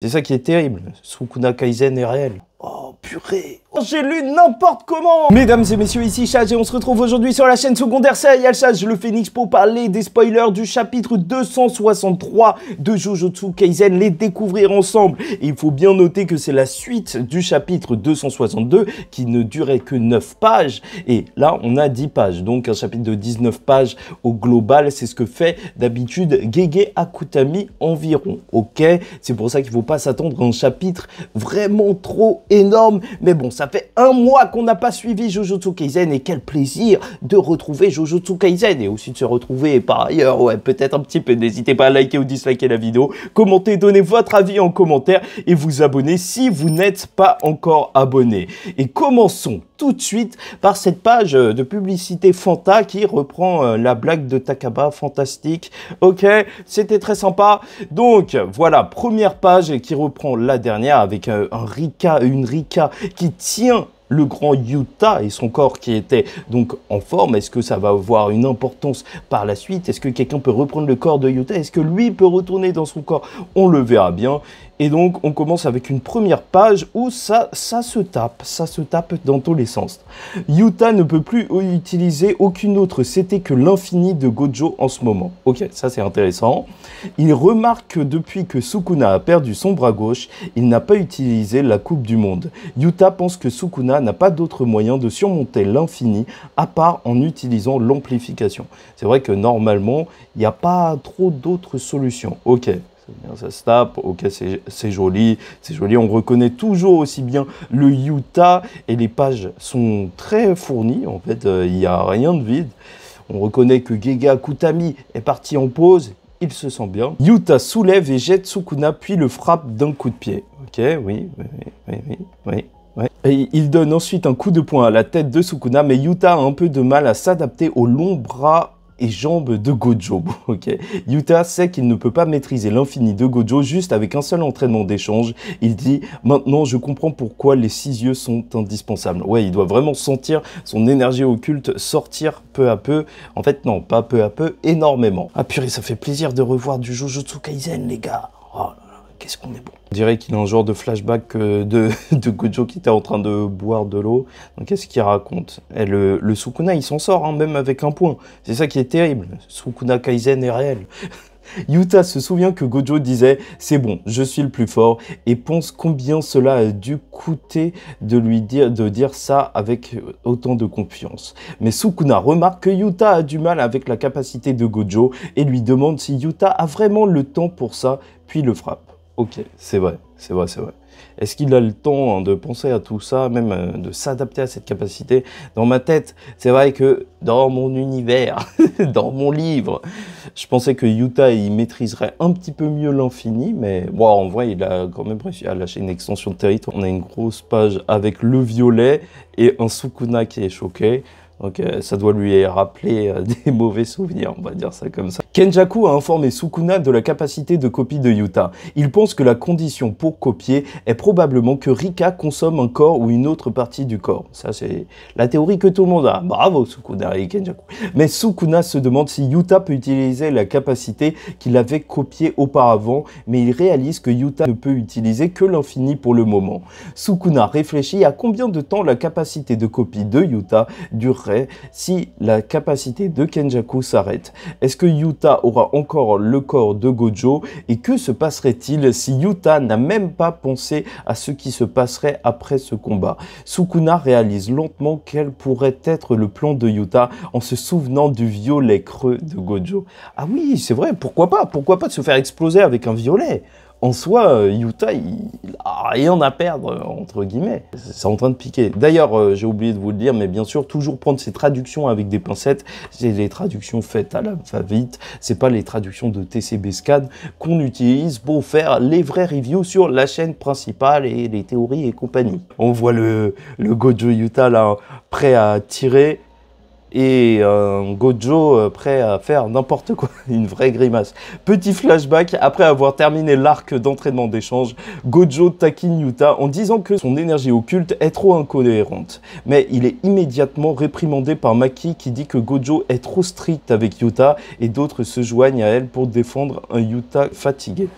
C'est ça qui est terrible. Sukuna Kaizen est réel. Oh purée j'ai lu n'importe comment Mesdames et messieurs, ici Chaz, et on se retrouve aujourd'hui sur la chaîne secondaire Serial Je le Phoenix pour parler des spoilers du chapitre 263 de Jujutsu Kaisen, les découvrir ensemble. Et il faut bien noter que c'est la suite du chapitre 262 qui ne durait que 9 pages et là on a 10 pages, donc un chapitre de 19 pages au global, c'est ce que fait d'habitude Gege Akutami environ, ok C'est pour ça qu'il ne faut pas s'attendre à un chapitre vraiment trop énorme, mais bon, ça fait un mois qu'on n'a pas suivi Jojo Kaisen et quel plaisir de retrouver Jojo Kaisen et aussi de se retrouver par ailleurs, ouais, peut-être un petit peu. N'hésitez pas à liker ou disliker la vidéo, commenter, donner votre avis en commentaire et vous abonner si vous n'êtes pas encore abonné. Et commençons tout de suite par cette page euh, de publicité Fanta qui reprend euh, la blague de Takaba, fantastique. Ok, c'était très sympa. Donc voilà, première page qui reprend la dernière avec un, euh, un Rika, une Rika qui tire anciens le grand Yuta et son corps qui était donc en forme Est-ce que ça va avoir une importance par la suite Est-ce que quelqu'un peut reprendre le corps de Yuta Est-ce que lui peut retourner dans son corps On le verra bien. Et donc on commence avec une première page où ça, ça se tape, ça se tape dans tous les sens. Yuta ne peut plus utiliser aucune autre c'était que l'infini de Gojo en ce moment. Ok, ça c'est intéressant. Il remarque que depuis que Sukuna a perdu son bras gauche, il n'a pas utilisé la Coupe du Monde. Yuta pense que Sukuna n'a pas d'autre moyen de surmonter l'infini à part en utilisant l'amplification. C'est vrai que normalement, il n'y a pas trop d'autres solutions. Ok, ça se tape, ok, c'est joli, c'est joli. On reconnaît toujours aussi bien le Utah et les pages sont très fournies. En fait, euh, il n'y a rien de vide. On reconnaît que Gega Kutami est parti en pause. Il se sent bien. Yuta soulève et jette Sukuna, puis le frappe d'un coup de pied. Ok, oui, oui, oui. oui. Et il donne ensuite un coup de poing à la tête de Sukuna, mais Yuta a un peu de mal à s'adapter aux longs bras et jambes de Gojo. ok Yuta sait qu'il ne peut pas maîtriser l'infini de Gojo juste avec un seul entraînement d'échange. Il dit Maintenant, je comprends pourquoi les six yeux sont indispensables. Ouais, il doit vraiment sentir son énergie occulte sortir peu à peu. En fait, non, pas peu à peu, énormément. Ah purée, ça fait plaisir de revoir du Jujutsu Kaisen, les gars. Oh qu'est-ce qu'on est bon. On dirait qu'il a un genre de flashback euh, de, Gojo qui était en train de boire de l'eau. qu'est-ce qu'il raconte Et eh, le, Sukuna, il s'en sort, hein, même avec un point. C'est ça qui est terrible. Sukuna Kaizen est réel. Yuta se souvient que Gojo disait « C'est bon, je suis le plus fort » et pense combien cela a dû coûter de lui dire, de dire ça avec autant de confiance. Mais Sukuna remarque que Yuta a du mal avec la capacité de Gojo et lui demande si Yuta a vraiment le temps pour ça, puis le frappe. Ok, c'est vrai, c'est vrai, c'est vrai. Est-ce qu'il a le temps hein, de penser à tout ça, même euh, de s'adapter à cette capacité Dans ma tête, c'est vrai que dans mon univers, dans mon livre, je pensais que Utah, il maîtriserait un petit peu mieux l'infini, mais bon, en vrai, il a quand même réussi à lâcher une extension de territoire. On a une grosse page avec le violet et un Sukuna qui est choqué. Donc ça doit lui rappeler euh, des mauvais souvenirs, on va dire ça comme ça. Kenjaku a informé Sukuna de la capacité de copie de Yuta. Il pense que la condition pour copier est probablement que Rika consomme un corps ou une autre partie du corps. Ça c'est la théorie que tout le monde a. Bravo Sukuna et Kenjaku. Mais Sukuna se demande si Yuta peut utiliser la capacité qu'il avait copiée auparavant, mais il réalise que Yuta ne peut utiliser que l'infini pour le moment. Sukuna réfléchit à combien de temps la capacité de copie de Yuta dure si la capacité de Kenjaku s'arrête Est-ce que Yuta aura encore le corps de Gojo Et que se passerait-il si Yuta n'a même pas pensé à ce qui se passerait après ce combat Sukuna réalise lentement quel pourrait être le plan de Yuta en se souvenant du violet creux de Gojo. Ah oui, c'est vrai, pourquoi pas Pourquoi pas de se faire exploser avec un violet en soi, euh, Utah, il, a rien à perdre, euh, entre guillemets. C'est en train de piquer. D'ailleurs, euh, j'ai oublié de vous le dire, mais bien sûr, toujours prendre ses traductions avec des pincettes. C'est les traductions faites à la va-vite. C'est pas les traductions de TCB Scan qu'on utilise pour faire les vrais reviews sur la chaîne principale et les théories et compagnie. On voit le, le Gojo Utah là, prêt à tirer et un Gojo euh, prêt à faire n'importe quoi, une vraie grimace. Petit flashback, après avoir terminé l'arc d'entraînement d'échange, Gojo taquine Yuta en disant que son énergie occulte est trop incohérente. Mais il est immédiatement réprimandé par Maki qui dit que Gojo est trop strict avec Yuta et d'autres se joignent à elle pour défendre un Yuta fatigué.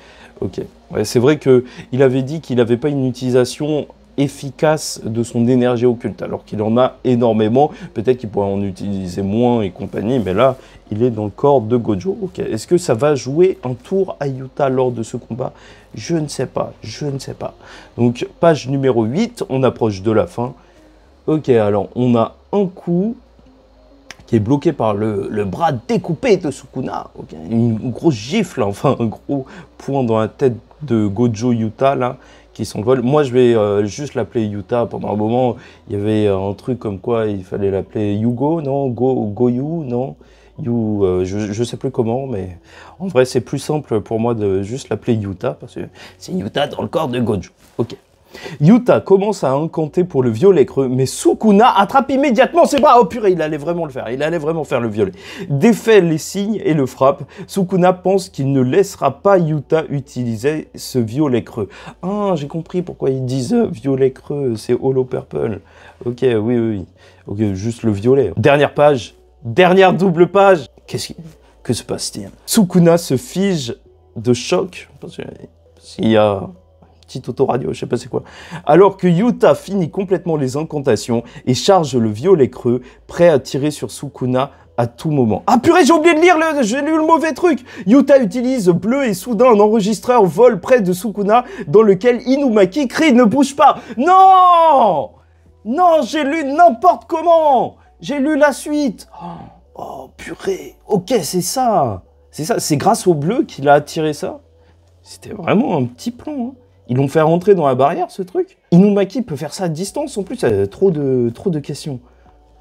Ok. c'est vrai qu'il avait dit qu'il n'avait pas une utilisation efficace de son énergie occulte, alors qu'il en a énormément, peut-être qu'il pourrait en utiliser moins et compagnie, mais là, il est dans le corps de Gojo. Ok, Est-ce que ça va jouer un tour à Yuta lors de ce combat Je ne sais pas, je ne sais pas. Donc, page numéro 8, on approche de la fin. Ok, alors, on a un coup qui est bloqué par le, bras découpé de Sukuna. une, grosse gifle, enfin, un gros point dans la tête de Gojo Yuta, là, qui s'envole. Moi, je vais euh, juste l'appeler Yuta. Pendant un moment, il y avait un truc comme quoi il fallait l'appeler Yugo, non Go, Goyu, non You, euh, je, je sais plus comment, mais en vrai, c'est plus simple pour moi de juste l'appeler Yuta, parce que c'est Yuta dans le corps de Gojo. Ok. Yuta commence à incanter pour le violet creux, mais Sukuna attrape immédiatement ses bras. Oh purée, il allait vraiment le faire. Il allait vraiment faire le violet. Défait les signes et le frappe. Sukuna pense qu'il ne laissera pas Yuta utiliser ce violet creux. Ah, j'ai compris pourquoi ils disent violet creux. C'est holo purple. Ok, oui, oui, oui. Ok, juste le violet. Dernière page. Dernière double page. Qu'est-ce qui... Que se passe-t-il Sukuna se fige de choc. S'il y a petite autoradio, je sais pas c'est quoi. Alors que Yuta finit complètement les incantations et charge le violet creux, prêt à tirer sur Sukuna à tout moment. Ah purée, j'ai oublié de lire le, j'ai lu le mauvais truc. Yuta utilise bleu et soudain un enregistreur vole près de Sukuna dans lequel Inumaki crie ne bouge pas. Non! Non, j'ai lu n'importe comment! J'ai lu la suite! Oh, purée! Ok, c'est ça! C'est ça, c'est grâce au bleu qu'il a attiré ça. C'était vraiment un petit plan. Hein. Ils l'ont fait rentrer dans la barrière, ce truc Inumaki peut faire ça à distance en plus, trop de, trop de questions.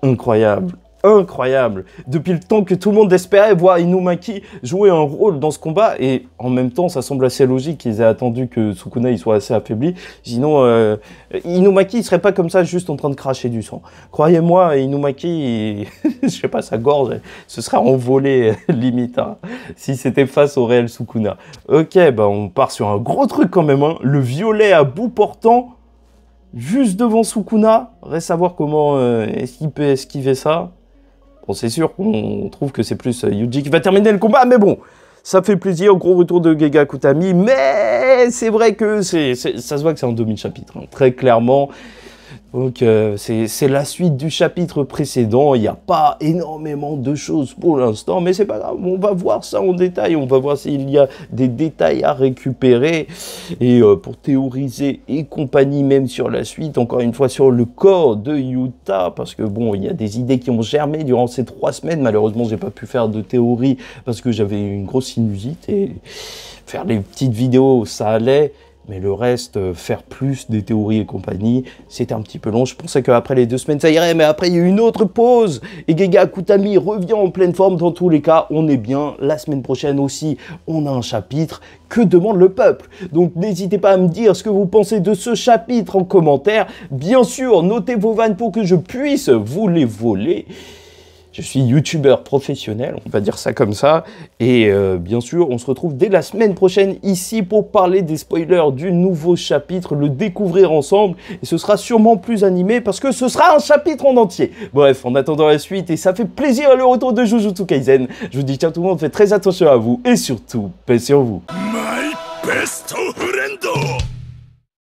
Incroyable incroyable. Depuis le temps que tout le monde espérait voir Inumaki jouer un rôle dans ce combat, et en même temps, ça semble assez logique qu'ils aient attendu que Sukuna soit assez affaibli. Sinon, euh, Inumaki il serait pas comme ça, juste en train de cracher du sang. Croyez-moi, Inumaki, je sais pas, sa gorge, ce serait envolé, limite hein, si c'était face au réel Sukuna. Ok, ben on part sur un gros truc quand même. Hein. Le violet à bout portant. Juste devant Sukuna, reste à voir comment euh, qu'il peut esquiver ça c'est sûr qu'on trouve que c'est plus euh, Yuji qui va terminer le combat, mais bon, ça fait plaisir, gros retour de Gega Kutami, mais c'est vrai que c'est, ça se voit que c'est en demi-chapitre, hein. très clairement. Donc euh, c'est la suite du chapitre précédent, il n'y a pas énormément de choses pour l'instant, mais c'est pas grave, on va voir ça en détail, on va voir s'il y a des détails à récupérer, et euh, pour théoriser et compagnie même sur la suite, encore une fois sur le corps de Utah, parce que bon, il y a des idées qui ont germé durant ces trois semaines, malheureusement j'ai pas pu faire de théorie parce que j'avais une grosse sinusite, et faire les petites vidéos ça allait, mais le reste, euh, faire plus des théories et compagnie, c'était un petit peu long. Je pensais qu'après les deux semaines, ça irait, mais après, il y a eu une autre pause. Et Gega Koutami revient en pleine forme. Dans tous les cas, on est bien. La semaine prochaine aussi, on a un chapitre. Que demande le peuple Donc, n'hésitez pas à me dire ce que vous pensez de ce chapitre en commentaire. Bien sûr, notez vos vannes pour que je puisse vous les voler. Je suis youtubeur professionnel, on va dire ça comme ça. Et euh, bien sûr, on se retrouve dès la semaine prochaine ici pour parler des spoilers du nouveau chapitre, le découvrir ensemble. Et ce sera sûrement plus animé parce que ce sera un chapitre en entier. Bref, en attendant la suite, et ça fait plaisir le retour de Jujutsu Kaisen. Je vous dis tiens tout le monde, faites très attention à vous et surtout, paix sur vous. My